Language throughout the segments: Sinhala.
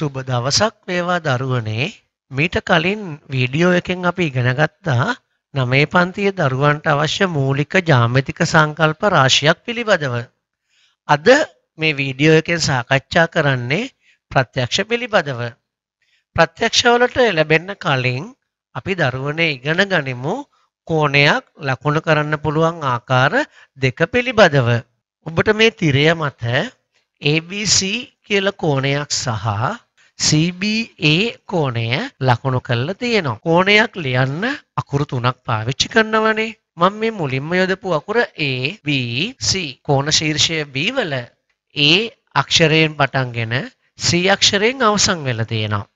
සුබ දවසක් වේවා දරුවනේ මීට කලින් වීඩියෝ එකෙන් අපි ඉගෙනගත්තා නමේ පන්තිය දරුවන්ට අවශ්‍ය මූලික ජාමිතික සංකල්ප රාශියක් පිළිබඳව. අද මේ වීඩියෝ එකෙන් සාකච්ඡා කරන්නේ ප්‍රත්‍යක්ෂ පිළිබඳව. ප්‍රත්‍යක්ෂවලට එළබෙන්න කලින් අපි දරුවනේ ඉගෙන ගනිමු කෝණයක් ලකුණු කරන්න පුළුවන් ආකාර දෙක පිළිබඳව. ඔබට මේ තිරය මත ABC කියල කෝණයක් සහ CBA කෝණය ලකුණු කරලා තියෙනවා. කෝණයක් ලියන්න අකුරු තුනක් පාවිච්චි කරනවනේ. මම මේ මුලින්ම යොදපු අකුර A B C කෝණ ශීර්ෂය B වල A අක්ෂරයෙන් පටන්ගෙන C අක්ෂරයෙන් අවසන් වෙලා තියෙනවා.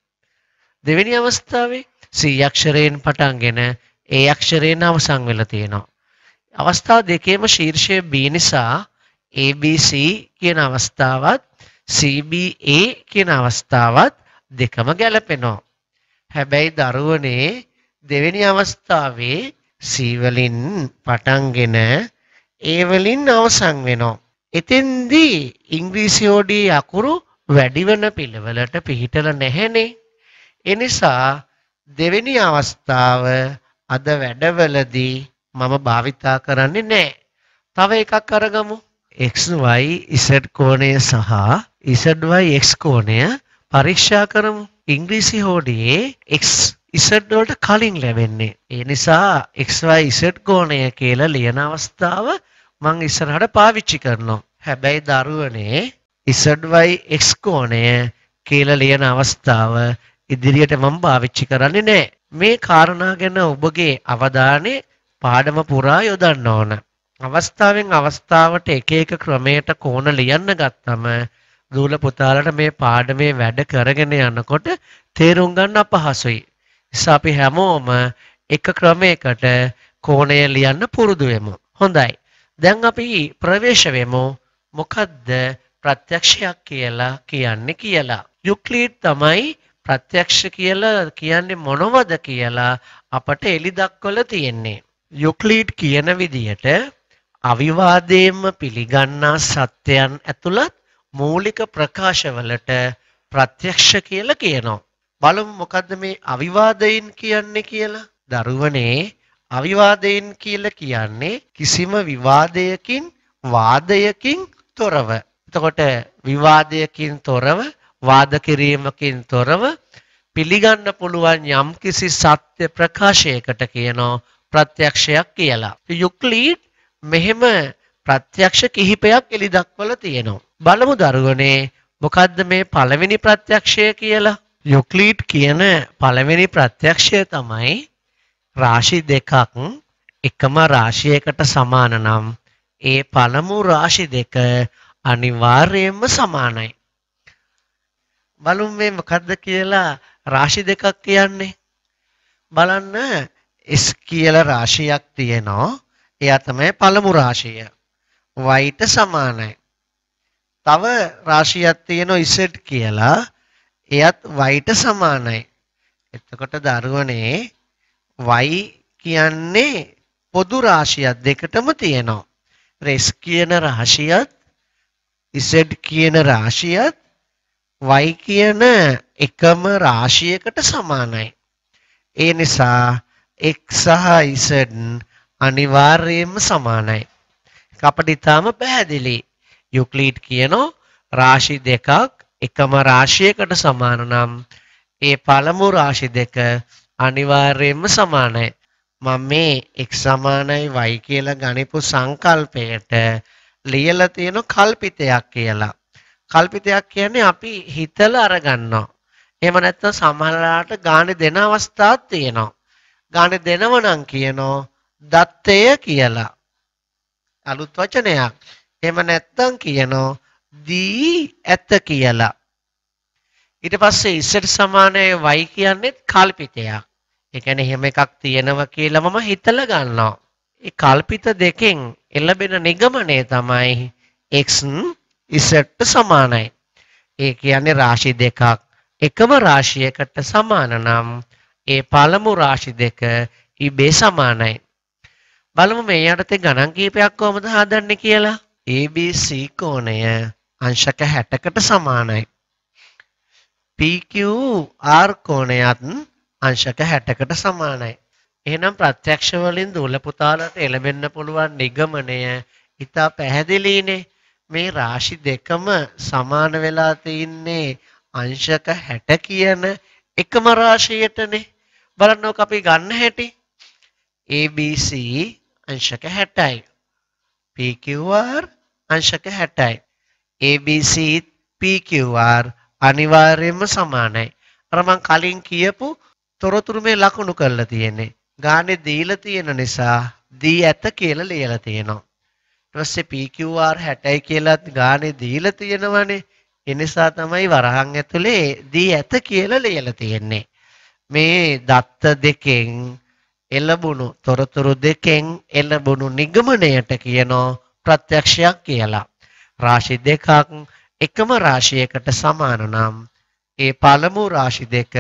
දෙවෙනි අවස්ථාවේ C අක්ෂරයෙන් පටන්ගෙන A අක්ෂරයෙන් අවසන් වෙලා තියෙනවා. අවස්ථා දෙකේම ශීර්ෂය B නිසා ABC කියන අවස්ථාවත් CBA කියන අවස්ථාවත් දෙකම ගැලපෙනවා. හැබැයි දරුවනේ දෙවෙනි අවස්ථාවේ සීවලින් පටන්ගෙන ඒවලින් අවසන් වෙනවා. එතෙන්දී ඉංග්‍රීසි ඕඩී අකුරු වැඩිවන පිළවෙලට පිහිටල නැහැනේ. එනිසා දෙවෙනි අවස්ථාව අද වැඩවලදී මම භාවිතා කරන්නේ නැහැ. තව එකක් අරගමු. xy z කෝණය සහ zy x කෝණය පරීක්ෂා කරමු. ඉංග්‍රීසි හෝඩියේ x z වලට කලින් ලැබෙන්නේ. ඒ නිසා xy z ගෝණය කියලා ලියන අවස්ථාව මම ඉස්සරහට පාවිච්චි කරනවා. හැබැයි දරුවනේ zy x කෝණය කියලා ලියන අවස්ථාව ඉදිරියට මම පාවිච්චි කරන්නේ නැහැ. මේ කාරණා ගැන ඔබගේ අවධානය පාඩම පුරා යොදන්න ඕන. අවස්ථාවෙන් අවස්ථාවට එක එක ක්‍රමයට කෝණ ලියන්න ගත්තම ගුණ පුතාලට මේ පාඩමේ වැඩ කරගෙන යනකොට තේරුම් ගන්න අපහසුයි. නිසා අපි හැමෝම එක ක්‍රමයකට කෝණය ලියන්න පුරුදු වෙමු. හොඳයි. දැන් අපි ප්‍රවේශ වෙමු. මොකද්ද ප්‍රත්‍යක්ෂයක් කියලා කියන්නේ කියලා. යුක්ලිඩ් තමයි ප්‍රත්‍යක්ෂ කියලා කියන්නේ මොනවද කියලා අපට එලි දක්වල තියෙන්නේ. යුක්ලිඩ් කියන විදිහට අවිවාදයෙන්ම පිළිගන්නා සත්‍යයන් ඇතුළත් මූලික ප්‍රකාශවලට ප්‍රත්‍යක්ෂ කියලා කියනවා. බලමු මොකද්ද මේ අවිවාදයෙන් කියන්නේ කියලා. දරුවනේ අවිවාදයෙන් කියලා කියන්නේ කිසිම විවාදයකින් වාදයකින් තොරව. එතකොට විවාදයකින් තොරව වාද කිරීමකින් තොරව පිළිගන්න පුළුවන් යම්කිසි සත්‍ය ප්‍රකාශයකට කියනවා ප්‍රත්‍යක්ෂයක් කියලා. යුක්ලීඩ් මෙහෙම ප්‍රත්‍යක්ෂ කිහිපයක් එලි දක්වලා තියෙනවා. බලමු දරුවනේ මොකද්ද මේ පළවෙනි ප්‍රත්‍යක්ෂය කියලා. යුක්ලීඩ් කියන පළවෙනි ප්‍රත්‍යක්ෂය තමයි රාශි දෙකක් එකම රාශියකට සමාන නම් ඒ පළමු රාශි දෙක අනිවාර්යයෙන්ම සමානයි. බලමු මේ මොකද්ද කියලා රාශි දෙකක් කියන්නේ. බලන්න S කියලා රාශියක් තියෙනවා. එයා තමයි පළමු රාශිය. y ට සමානයි. තව රාශියක් තියෙනවා ඉසෙට් කියලා. එයත් y ට සමානයි. එතකොට දරුවනේ y කියන්නේ පොදු රාශියක් දෙකටම තියෙනවා. රෙස් කියන රාශියත් ඉසෙඩ් කියන රාශියත් y කියන එකම රාශියකට සමානයි. ඒ නිසා x සහ z අනිවාර්යයෙන්ම සමානයි. අපිට ඊටාම පැහැදිලියි. යුක්ලීඩ් කියනෝ රාශි දෙකක් එකම රාශියකට සමාන නම් ඒ පළමු රාශි දෙක අනිවාර්යයෙන්ම සමානයි. මම මේ x සමානයි y කියලා ගණිපු සංකල්පයට ලියලා තියෙන කල්පිතයක් කියලා. කල්පිතයක් කියන්නේ අපි හිතලා අරගන්නවා. එහෙම නැත්නම් සමහරලාට ගාණ දෙන අවස්ථාවක් තියෙනවා. ගාණ දෙනව නම් කියනෝ දත්තය කියලා. අලුත් වචනයක්. එහෙම නැත්තම් කියනවා දී ඇත කියලා. ඊට පස්සේ ඉස්සර සමානයි y කියන්නේ කල්පිතයක්. ඒ කියන්නේ එහෙම එකක් තියෙනවා කියලා මම හිතලා ගන්නවා. ඒ කල්පිත දෙකෙන් එළබෙන නිගමනය තමයි x ඉසට සමානයි. ඒ කියන්නේ රාශි දෙකක් එකම රාශියකට සමාන නම් ඒ පළමු රාශි දෙක ඉබේ සමානයි. බලමු මේ යටතේ ගණන් කීපයක් කොහොමද හදන්නේ කියලා. ABC කෝණය අංශක 60කට සමානයි. PQR කෝණයත් අංශක 60කට සමානයි. එහෙනම් ප්‍රත්‍යක්ෂ වලින් දුල පුතාලට එළඹෙන්න පුළුවන් නිගමනය ඉතා පැහැදිලිනේ. මේ රාශි දෙකම සමාන වෙලා තින්නේ අංශක 60 කියන එකම රාශියටනේ. බලන්නකො අපි ගන්න හැටි. ABC අංශක 60යි. PQR අංශක 60යි. ABC PQR අනිවාර්යයෙන්ම සමානයි. අර මං කලින් කියපු තොරතුරු මේ ලකුණු කරලා තියෙන්නේ. ගානේ දීලා තියෙන නිසා දී ඇත කියලා ලියලා තියෙනවා. ඊට පස්සේ PQR 60යි කියලාත් ගානේ දීලා තියෙනවනේ. ඒ නිසා තමයි වරහන් ඇතුලේ දී ඇත කියලා ලියලා තියෙන්නේ. මේ දත්ත දෙකෙන් එළඹුණු තොරතුරු දෙකෙන් එළඹුණු නිගමනයට කියනෝ ප්‍රත්‍යක්ෂයක් කියලා. රාශි දෙකක් එකම රාශියකට සමාන නම් ඒ පළමු රාශි දෙක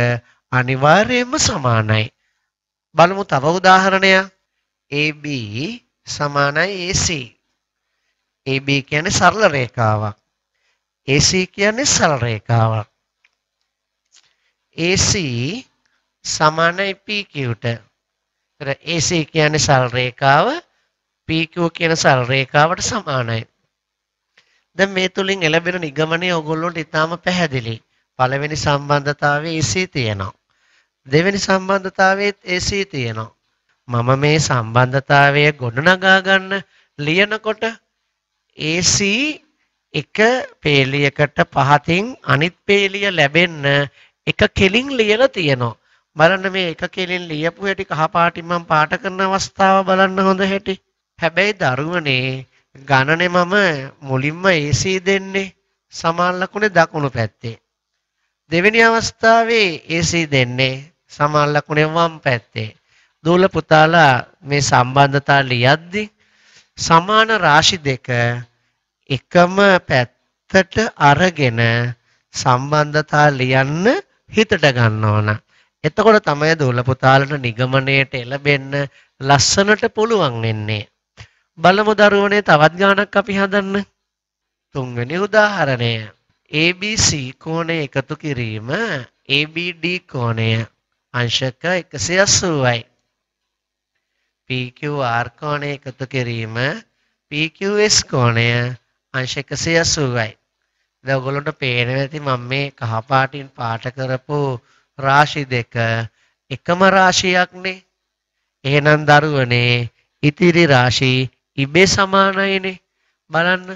අනිවාර්යයෙන්ම සමානයි. බලමු තව උදාහරණයක්. AB සමානයි AC. AB කියන්නේ සරල රේඛාවක්. AC කියන්නේ සරල රේඛාවක්. AC සමානයි PQ ට. එතකොට AC කියන්නේ සල් රේඛාව PQ කියන සල් රේඛාවට සමානයි. දැන් මේ තුලින් ලැබෙන නිගමනය ඔයගොල්ලන්ට ඉතාම පැහැදිලි. පළවෙනි සම්බන්ධතාවයේ AC තියෙනවා. දෙවෙනි සම්බන්ධතාවයේත් AC තියෙනවා. මම මේ සම්බන්ධතාවය ගොඩනගා ගන්න ලියනකොට AC එක පේලියකට පහතින් අනිත් පේලිය ලැබෙන්න එක කෙලින් ලියලා තියෙනවා. බලන්න මේ එක කෙලින් ලියපු හැටි කහපාටින් මම පාට කරන අවස්ථාව බලන්න හොඳ හැටි. හැබැයි දරුවනේ ගණනේ මම මුලින්ම AC දෙන්නේ සමාන ලකුණේ දකුණු පැත්තේ. දෙවෙනි අවස්ථාවේ AC දෙන්නේ සමාන ලකුණේ වම් පැත්තේ. දූල පුතාලා මේ සම්බන්ධතා ලියද්දි සමාන රාශි දෙක එකම පැත්තට අරගෙන සම්බන්ධතා ලියන්න හිතට ගන්න ඕන. එතකොට තමයි දූලපුතාලට නිගමනයට එළබෙන්න ලස්සනට පුළුවන් වෙන්නේ. බලමු දරුවනේ තවත් ගානක් අපි හදන්න. තුන්වෙනි උදාහරණය ABC කෝණය එකතු කිරීම ABD කෝණය අංශක 180යි. PQR කෝණය එකතු කිරීම PQS කෝණය අංශ 180යි. දැන් ඔයගොල්ලන්ට පේනවා ඇති මම මේ කහ පාටින් පාට කරපු රාශි දෙක එකම රාශියක්නේ. එහෙනම් දරුවනේ ඉතිරි රාශි ඉබේ සමානයිනේ. බලන්න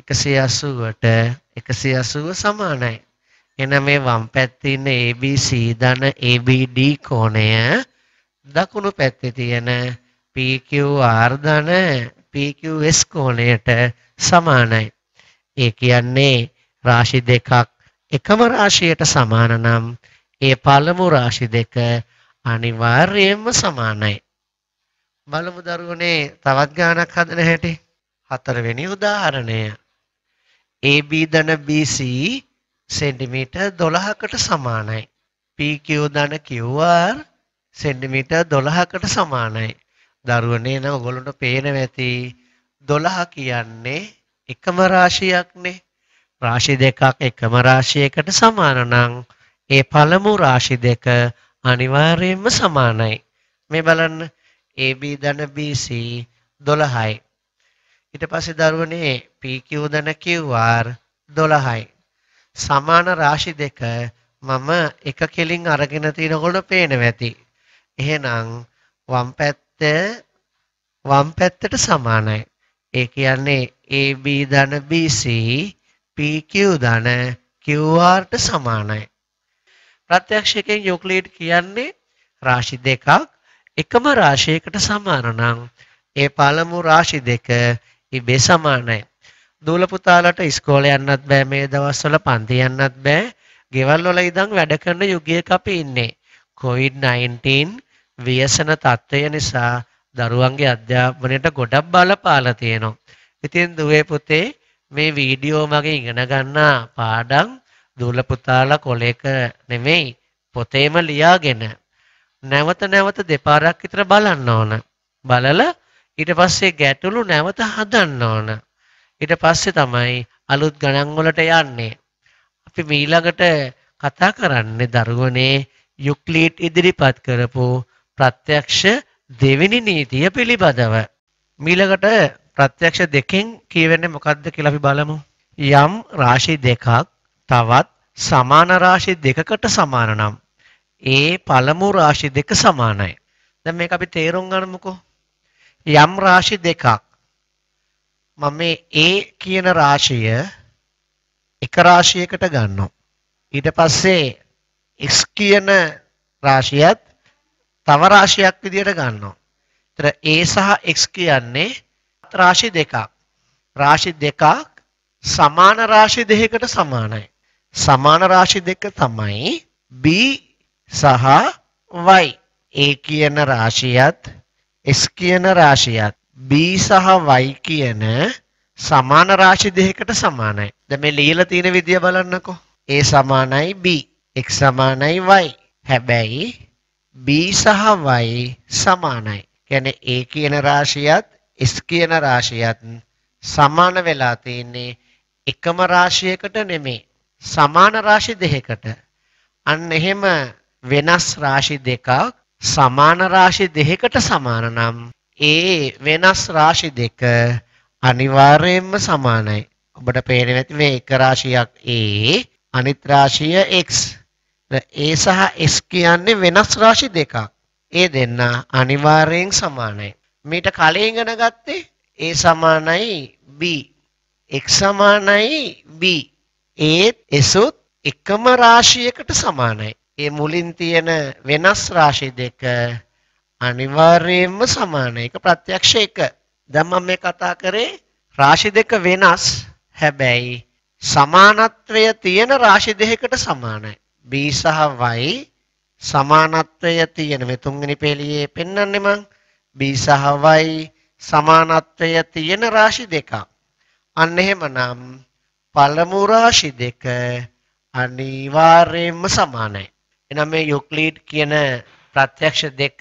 180ට 180 සමානයි. එහෙනම් මේ වම් පැත්තේ ඉන්න ABC ධන ABD කෝණය දකුණු පැත්තේ තියෙන PQR ධන PQS කෝණයට සමානයි. ඒ කියන්නේ රාශි දෙකක් එකම රාශියට සමාන නම් ඒ පළමු රාශි දෙක අනිවාර්යයෙන්ම සමානයි. බලමු දරුවනේ තවත් ගානක් හදන හැටි. හතරවෙනි උදාහරණය. AB ධන BC සෙන්ටිමීටර් 12කට සමානයි. PQ ධන QR සෙන්ටිමීටර් 12කට සමානයි. දරුවනේ නම් ඔයගොල්ලන්ට පේනවා ඇති 12 කියන්නේ එකම රාශියක්නේ. රාශි දෙකක් එකම රාශියකට සමාන නම් ඒ පළමු රාශි දෙක අනිවාර්යයෙන්ම සමානයි. මේ බලන්න AB ධන BC 12යි. ඊට පස්සේ දරුවනේ PQ ධන QR 12යි. සමාන රාශි දෙක මම එක කෙලින් අරගෙන තිනකොට පේනවා ඇති. එහෙනම් වම් පැත්ත වම් පැත්තට සමානයි. ඒ කියන්නේ AB ධන BC PQ ධන QR ට සමානයි. ප්‍රත්‍යක්ෂයෙන් යොක්ලීඩ් කියන්නේ රාශි දෙකක් එකම රාශියකට සමාන නම් ඒ පළමු රාශි දෙක ඉබේ සමානයි. දූල පුතාලට ඉස්කෝලේ යන්නත් බෑ මේ දවස්වල පන්ති යන්නත් බෑ. ගෙවල් වල ඉඳන් වැඩ කරන යුගයක අපි ඉන්නේ. COVID-19 ව්‍යසන තත්ත්වය නිසා දරුවන්ගේ අධ්‍යාපනයට ගොඩක් බලපාලා තියෙනවා. ඉතින් දුවේ පුතේ මේ වීඩියෝ මගේ ඉගෙන ගන්න පාඩම් දූල පුතාලා කොලේක නෙමෙයි පොතේම ලියාගෙන නැවත නැවත දෙපාරක් විතර බලන්න ඕන. බලලා ඊට පස්සේ ගැටලු නැවත හදන්න ඕන. ඊට පස්සේ තමයි අලුත් ගණන් වලට යන්නේ. අපි ඊළඟට කතා කරන්නේ දරුවනේ යුක්ලිඩ් ඉදිරිපත් කරපු ප්‍රත්‍යක්ෂ දෙවෙනි නීතිය පිළිබඳව. ඊළඟට ප්‍රත්‍යක්ෂ දෙකෙන් කියවෙන්නේ මොකද්ද කියලා අපි බලමු. යම් රාශි දෙකක් තවත් සමාන රාශි දෙකකට සමාන නම් ඒ පළමු රාශි දෙක සමානයි. දැන් මේක අපි තේරුම් ගන්නමුකෝ. යම් රාශි දෙකක් මම මේ A කියන රාශිය එක රාශියකට ගන්නවා. ඊට පස්සේ X කියන රාශියත් තව රාශියක් විදියට ගන්නවා. ඒතර A සහ X කියන්නේ රාශි දෙකක්. රාශි දෙකක් සමාන රාශි දෙකකට සමානයි. සමාන රාශි දෙක තමයි B සහ Y. A කියන රාශියත් S කියන රාශියත් B සහ Y කියන සමාන රාශි දෙකකට සමානයි. දැන් මේ ලියලා තියෙන විදිය බලන්නකෝ. A සමානයි B, X සමානයි Y. හැබැයි B සහ Y සමානයි. කියන්නේ A කියන රාශියත් S කියන රාශියත් සමාන වෙලා තියෙන්නේ එකම රාශියකට නෙමෙයි. සමාන රාශි දෙකකට අන්න එහෙම වෙනස් රාශි දෙකක් සමාන රාශි දෙකකට සමාන නම් ඒ වෙනස් රාශි දෙක අනිවාර්යයෙන්ම සමානයි. ඔබට පේනවා ඇති මේ එක රාශියක් A අනිත් රාශිය X. ඒ සහ S කියන්නේ වෙනස් රාශි දෙකක්. ඒ දෙන්න අනිවාර්යෙන් සමානයි. මීට කලින් ඉගෙන ගත්තේ A සමානයි B. X සමානයි B. ඒත් එසොත් එකම රාශියකට සමානයි. ඒ මුලින් තියෙන වෙනස් රාශි දෙක අනිවාර්යයෙන්ම සමානයි. ඒක ප්‍රත්‍යක්ෂ එක. දැන් මම මේ කතා කරේ රාශි දෙක වෙනස් හැබැයි සමානත්වය තියෙන රාශි දෙකකට සමානයි. B සහ Y සමානත්වය තියෙන මේ තුන්වෙනි පෙළියේ පෙන්වන්නේ මං B සහ Y සමානත්වය තියෙන රාශි දෙකක්. අන්න එහෙමනම් පළමු රාශි දෙක අනිවාර්යයෙන්ම සමානයි. එනම් මේ යුක්ලිඩ් කියන ප්‍රත්‍යක්ෂ දෙක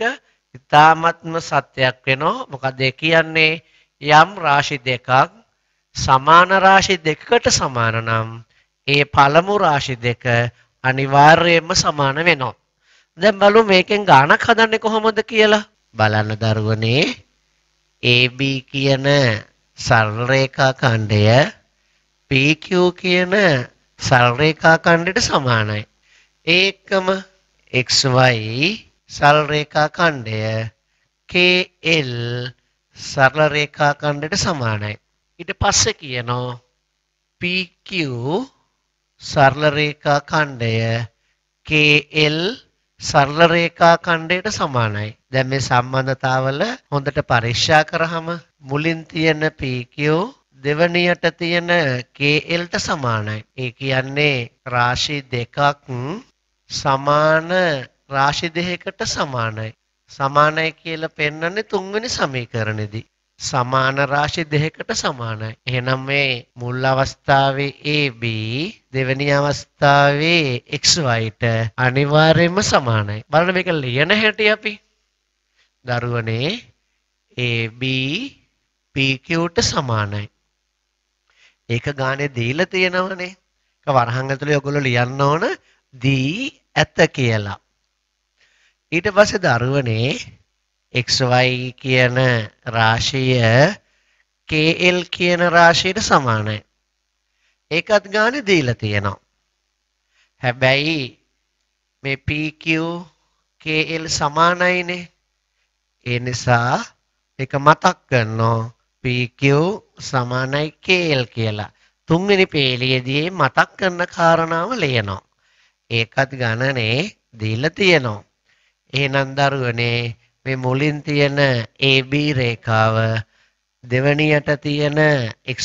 ඉතාමත්ම සත්‍යයක් වෙනවා. මොකද කියන්නේ යම් රාශි දෙකක් සමාන රාශි දෙකකට සමාන නම් ඒ පළමු රාශි දෙක අනිවාර්යයෙන්ම සමාන වෙනවා. දැන් බලමු මේකෙන් ගාණක් හදන්නේ කොහොමද කියලා. බලන්න දරුවනේ AB කියන සරල රේඛා ඛණ්ඩය PQ කියන සල් රේඛා ඛණ්ඩයට සමානයි. ඒකම XY සල් රේඛා ඛණ්ඩය KL සරල රේඛා ඛණ්ඩයට සමානයි. ඊට පස්සේ කියනවා PQ සරල රේඛා ඛණ්ඩය KL සරල රේඛා ඛණ්ඩයට සමානයි. දැන් මේ සම්බන්ධතාවල හොඳට පරික්ෂා කරාම මුලින් තියෙන PQ දෙවනියට තියෙන KLට සමානයි. ඒ කියන්නේ රාශි දෙකක් සමාන රාශි දෙකකට සමානයි. සමානයි කියලා පෙන්වන්නේ තුන්වෙනි සමීකරණෙදී. සමාන රාශි දෙකකට සමානයි. එහෙනම් මේ මුල් අවස්ථාවේ AB දෙවෙනි අවස්ථාවේ XY ට අනිවාර්යයෙන්ම සමානයි. බලන්න මේක ලියන හැටි අපි. දරුවනේ AB PQ ට සමානයි. ඒක ගානේ දීලා තියෙනවනේ. ඒක වරහන් ඇතුලේ ඔයගොල්ලෝ ලියන්න ඕන දී ඇත කියලා. ඊට පස්සේ දරුවනේ xy කියන රාශිය kl කියන රාශියට සමානයි. ඒකත් ගානේ දීලා තියෙනවා. හැබැයි මේ pq kl සමානයිනේ. ඒ නිසා ඒක මතක් කරනවා PQ සමානයි KL කියලා. තුන්වෙනි පේලියේදී මතක් කරන කාරණාව ලියනවා. ඒකත් ගණනේ දීලා තියෙනවා. එහෙනම් දරුවනේ මේ මුලින් තියෙන AB රේඛාව දෙවණියට තියෙන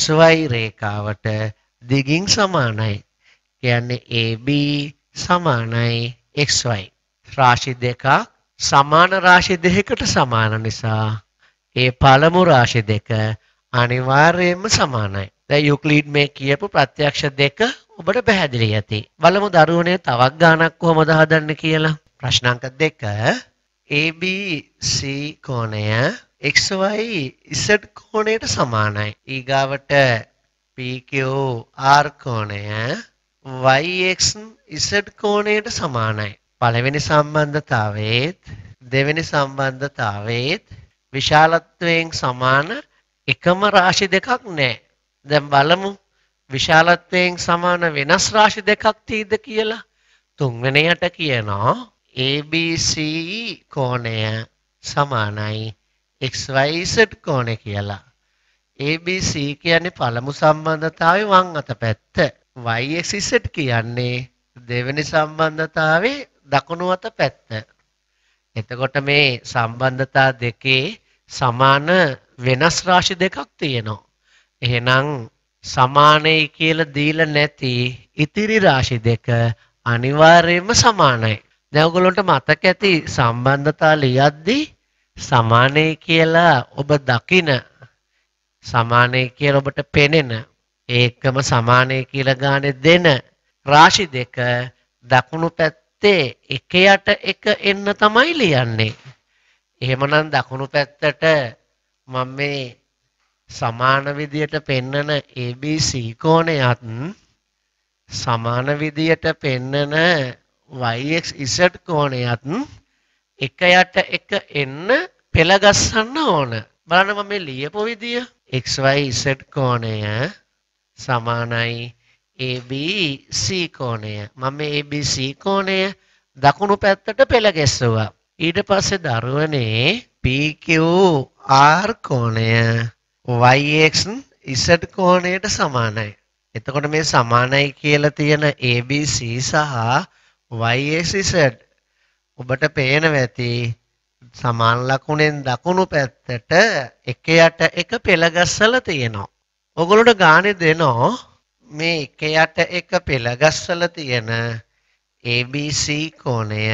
XY රේඛාවට දිගින් සමානයි. කියන්නේ AB සමානයි XY. රාශි දෙක සමාන රාශි දෙකකට සමාන නිසා ඒ පළමු රාශි දෙක අනිවාර්යයෙන්ම සමානයි. දැන් යුක්ලිඩ් මේ කියපු ප්‍රත්‍යක්ෂ දෙක ඔබට පැහැදිලි ඇති. බලමු දරුවනේ තවක් ගානක් කොහොමද හදන්නේ කියලා. ප්‍රශ්න අංක 2 ABC කෝණය XY Z කෝණයට සමානයි. ඊගාවට PQR කෝණය YX Z කෝණයට සමානයි. පළවෙනි සම්බන්ධතාවයේත් දෙවෙනි සම්බන්ධතාවයේත් විශාලත්වයෙන් සමාන එකම රාශි දෙකක් නැහැ. දැන් බලමු විශාලත්වයෙන් සමාන වෙනස් රාශි දෙකක් තියෙද කියලා. තුන්වෙනියට කියනවා ABC කෝණය සමානයි XYZ කෝණය කියලා. ABC කියන්නේ පළමු සම්බන්ධතාවයේ වම් අත පැත්ත. YXZ කියන්නේ දෙවෙනි සම්බන්ධතාවයේ දකුණු අත පැත්ත. එතකොට මේ සම්බන්ධතා දෙකේ සමාන වෙනස් රාශි දෙකක් තියෙනවා. එහෙනම් සමානයි කියලා දීලා නැති ඉතිරි රාශි දෙක අනිවාර්යයෙන්ම සමානයි. දැන් ඔයගොල්ලන්ට මතක ඇති සම්බන්ධතා ලියද්දී සමානයි කියලා ඔබ දකින සමානයි කියලා ඔබට පෙනෙන ඒකම සමානයි කියලා ගානේ දෙන රාශි දෙක දකුණු පැත්ත පැත්තේ එක යට එක එන්න තමයි ලියන්නේ. එහෙමනම් දකුණු පැත්තට මම මේ සමාන විදියට පෙන්නන ABC කෝණයත් සමාන විදියට පෙන්නන YXZ කෝණයත් එක යට එක එන්න පෙළ ගස්සන්න ඕන. බලන්න මම මේ ලියපු විදිය XYZ කෝණය සමානයි ABC කෝණය මම මේ ABC කෝණය දකුණු පැත්තට පෙළ ගැස්සුවා ඊට පස්සේ දරුවනේ PQR කෝණය YX Z කෝණයට සමානයි එතකොට මේ සමානයි කියලා තියෙන ABC සහ YXZ ඔබට පේනවා ඇති සමාන ලකුණෙන් දකුණු පැත්තට එක යට එක පෙළ ගැස්සලා තියෙනවා. ඔගොල්ලොට ගානේ දෙනවා මේ එක යට එක පෙළගස්වල තියෙන ABC කෝණය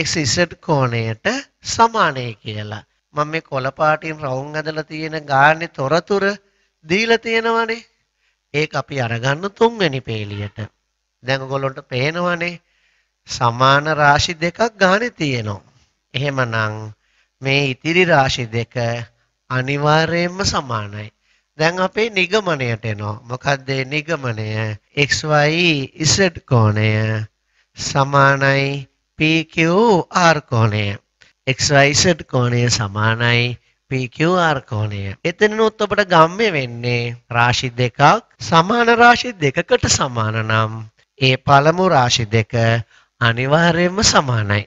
YXZ කෝණයට සමානයි කියලා. මම මේ කොළ පාටින් රවුම් ඇදලා තියෙන ගානේ තොරතුර දීලා තියෙනවනේ. ඒක අපි අරගන්න තුන්වෙනි පේලියට. දැන් ඔයගොල්ලන්ට පේනවනේ සමාන රාශි දෙකක් ගානේ තියෙනවා. එහෙමනම් මේ ඉතිරි රාශි දෙක අනිවාර්යයෙන්ම සමානයි. දැන් අපේ නිගමනයට එනවා. මොකක්ද ඒ නිගමනය? XYZ කෝණය සමානයි PQR කෝණය. XYZ කෝණය සමානයි PQR කෝණය. එතනනොත් අපට ගම්ම්‍ය වෙන්නේ රාශි දෙකක් සමාන රාශි දෙකකට සමාන නම් ඒ පළමු රාශි දෙක අනිවාර්යයෙන්ම සමානයි.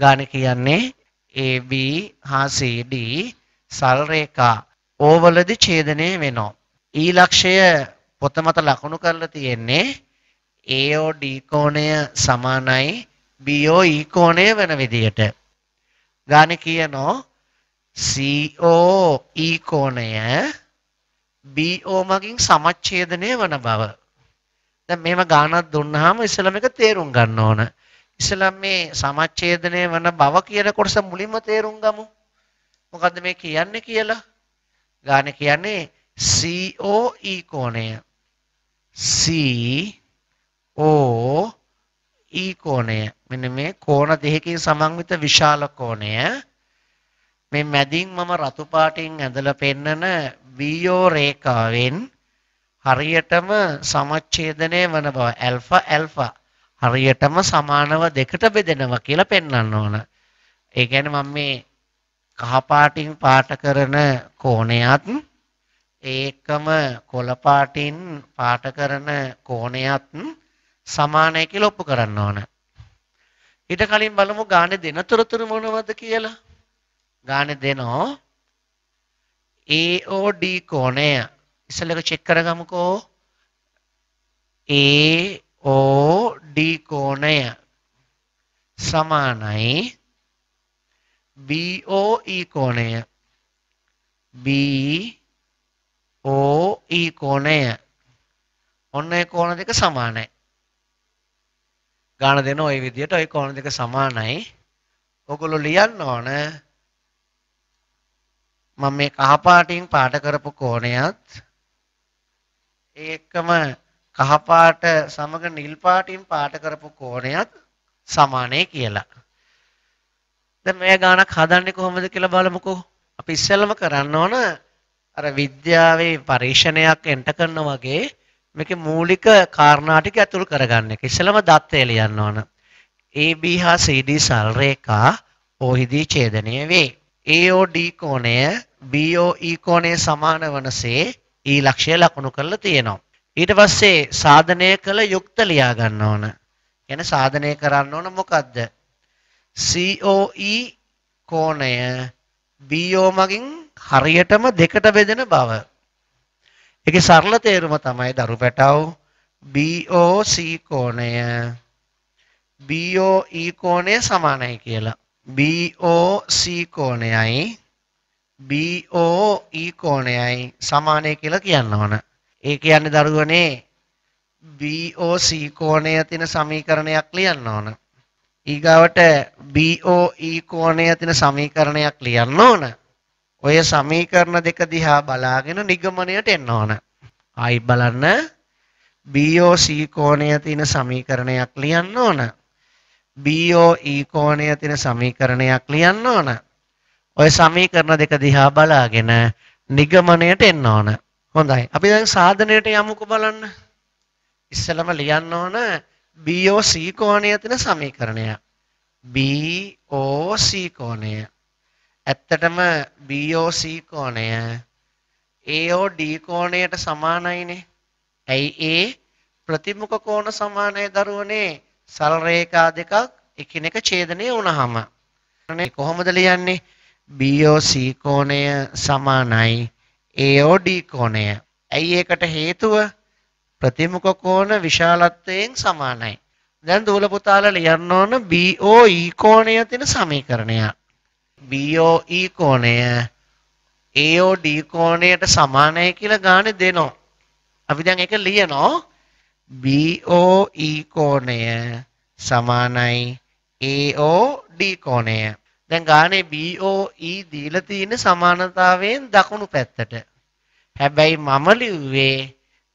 ගාන කියන්නේ AB හා CD සල් රේඛා ඕවලදි ඡේදනය වෙනවා. ඊලක්ෂය පොත මත ලකුණු කරලා තියෙන්නේ AOD කෝණය සමානයි BOE කෝණය වෙන විදියට. ගානේ කියනෝ COE කෝණය BO මගින් සමච්ඡේදනය වන බව. දැන් මේව ගානක් දුන්නාම ඉස්ලාම එක තේරුම් ගන්න ඕන. ඉස්ලාම මේ සමච්ඡේදනය වන බව කියන කොටස මුලින්ම තේරුම් ගමු. මොකද්ද මේ කියන්නේ කියලා? ගාන කියන්නේ COE කෝණය COE කෝණය මෙන්න මේ කෝණ දෙකකින් සමන්විත විශාල කෝණය මේ මැදින් මම රතු පාටින් ඇඳලා පෙන්නන VO රේඛාවෙන් හරියටම සමච්ඡේදනය වන බව ඇල්ෆා ඇල්ෆා හරියටම සමානව දෙකට බෙදෙනවා කියලා පෙන්වන්න ඕන. ඒ කියන්නේ මම මේ කහපාටින් පාට කරන කෝණයත් ඒකම කොළ පාටින් පාට කරන කෝණයත් සමානයි කියලා ඔප්පු කරන්න ඕන. ඊට කලින් බලමු ගානේ දෙන තොරතුරු මොනවද කියලා. ගානේ දෙනෝ AOD කෝණය. ඉස්සෙල්ලක චෙක් කරගමුකෝ. AOD කෝණය සමානයි BOE කෝණය BOE කෝණය ඔන්න ඒ කෝණ දෙක සමානයි. ගාන දෙන ওই විදියට ওই කෝණ දෙක සමානයි. ඔගොල්ලෝ ලියන්න ඕන මම මේ කහපාටින් පාට කරපු කෝණයත් ඒකම කහපාට සමග නිල් පාටින් පාට කරපු කෝණයත් සමානයි කියලා. දැන් මේ ගානක් හදන්නේ කොහොමද කියලා බලමුකෝ. අපි ඉස්සෙල්ලම කරන්න ඕන අර විද්‍යාවේ පරීක්ෂණයක් එන්ට කරන වගේ මේකේ මූලික කාරණා ටික ඇතුල් කරගන්න එක. ඉස්සෙල්ලම දත්තය ලියන්න ඕන. AB හා CD සල් රේඛා ඕහිදී ඡේදනය වේ. AOD කෝණය BOE කෝණය සමාන වනසේ E ලක්ෂය ලකුණු කරලා තියෙනවා. ඊට පස්සේ සාධනය කළ යුක්ත ලියා ගන්න ඕන. කියන්නේ සාධනය කරන්න ඕන මොකද්ද? COE කෝණය BO මගින් හරියටම දෙකට බෙදෙන බව. ඒකේ සරල තේරුම තමයි දරු පැටව BOC කෝණය BOE කෝණය සමානයි කියලා. BOC කෝණයයි BOE කෝණයයි සමානයි කියලා කියන්න ඕන. ඒ කියන්නේ දරුවනේ BOC කෝණය තියෙන සමීකරණයක් ලියන්න ඕන. ඊගාවට BOE කෝණය තියෙන සමීකරණයක් ලියන්න ඕන. ඔය සමීකරණ දෙක දිහා බලාගෙන නිගමනයට එන්න ඕන. ආයි බලන්න BOC කෝණය තියෙන සමීකරණයක් ලියන්න ඕන. BOE කෝණය තියෙන සමීකරණයක් ලියන්න ඕන. ඔය සමීකරණ දෙක දිහා බලාගෙන නිගමනයට එන්න ඕන. හොඳයි. අපි දැන් සාධනයට යමුකෝ බලන්න. ඉස්සෙල්ලම ලියන්න ඕන BOC කෝණය තියෙන සමීකරණය. BOC කෝණය. ඇත්තටම BOC කෝණය AOD කෝණයට සමානයිනේ. ඇයි ඒ ප්‍රතිමුඛ කෝණ සමානයි දරුවනේ සරල රේඛා දෙකක් එකිනෙක ඡේදනය වුණාම. කොහොමද ලියන්නේ? BOC කෝණය සමානයි AOD කෝණය. ඇයි ඒකට හේතුව? ප්‍රතිමුඛ කෝණ විශාලත්වයෙන් සමානයි. දැන් දූල පුතාලා ලියන්න ඕන BOE කෝණය තියෙන සමීකරණය. BOE කෝණය AOD කෝණයට සමානයි කියලා ගානේ දෙනවා. අපි දැන් ඒක ලියනවා BOE කෝණය සමානයි AOD කෝණය. දැන් ගානේ BOE දීලා තියෙන සමානතාවයෙන් දකුණු පැත්තට. හැබැයි මම ලිව්වේ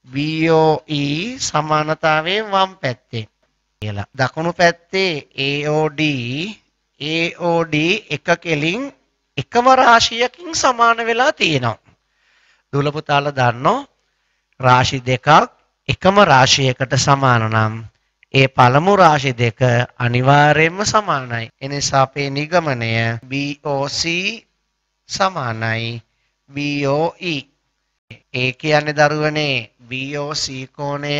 BOE සමානතාවයේ වම් පැත්තේ කියලා. දකුණු පැත්තේ AOD AOD එක කෙලින් එකම රාශියකින් සමාන වෙලා තියෙනවා. දුල පුතාලා දන්නෝ රාශි දෙකක් එකම රාශියකට සමාන නම් ඒ පළමු රාශි දෙක අනිවාර්යයෙන්ම සමානයි. එනිසා අපේ නිගමනය BOC සමානයි BOE ඒ කියන්නේ දරුවනේ BOC කෝණය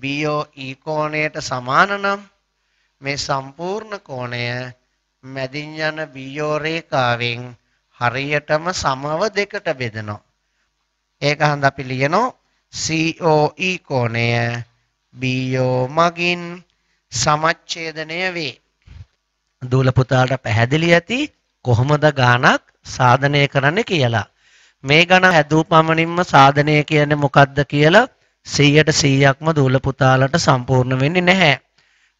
BOE කෝණයට සමාන නම් මේ සම්පූර්ණ කෝණය මැදින් යන BO රේඛාවෙන් හරියටම සමව දෙකට බෙදෙනවා. ඒක හන්ද අපි ලියනවා COE කෝණය BO මගින් සමච්ඡේදනය වේ. දූල පුතාට පැහැදිලි ඇති කොහොමද ගානක් සාධනය කරන්න කියලා. මේ ගණ හැදූ පමණින්ම සාධනය කියන්නේ මොකද්ද කියලා 100ට 100ක්ම දූල පුතාලට සම්පූර්ණ වෙන්නේ නැහැ.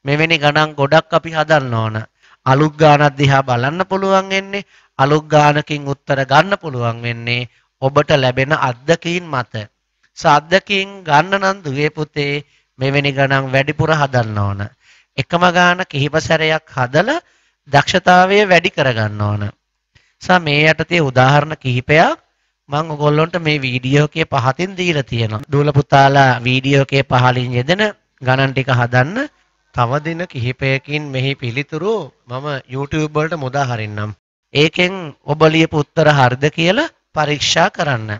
මෙවැනි ගණන් ගොඩක් අපි හදන්න ඕන. අලුත් ගානක් දිහා බලන්න පුළුවන් වෙන්නේ අලුත් ගානකින් උත්තර ගන්න පුළුවන් වෙන්නේ ඔබට ලැබෙන අද්දකීන් මත. සද්දකීන් ගන්න නම් දුවේ පුතේ මෙවැනි ගණන් වැඩිපුර හදන්න ඕන. එකම ගාන කිහිප සැරයක් හදලා දක්ෂතාවය වැඩි කරගන්න ඕන. සා මේ යටතේ උදාහරණ කිහිපයක් මම ඔයගොල්ලන්ට මේ වීඩියෝ එකේ පහතින් දීලා තියෙනවා. දූල පුතාලා වීඩියෝ එකේ පහලින් යෙදෙන ගණන් ටික හදන්න තව දින කිහිපයකින් මෙහි පිළිතුරු මම YouTube වලට මුදා හරින්නම්. ඒකෙන් ඔබ ලියපු උත්තර හරිද කියලා පරීක්ෂා කරන්න.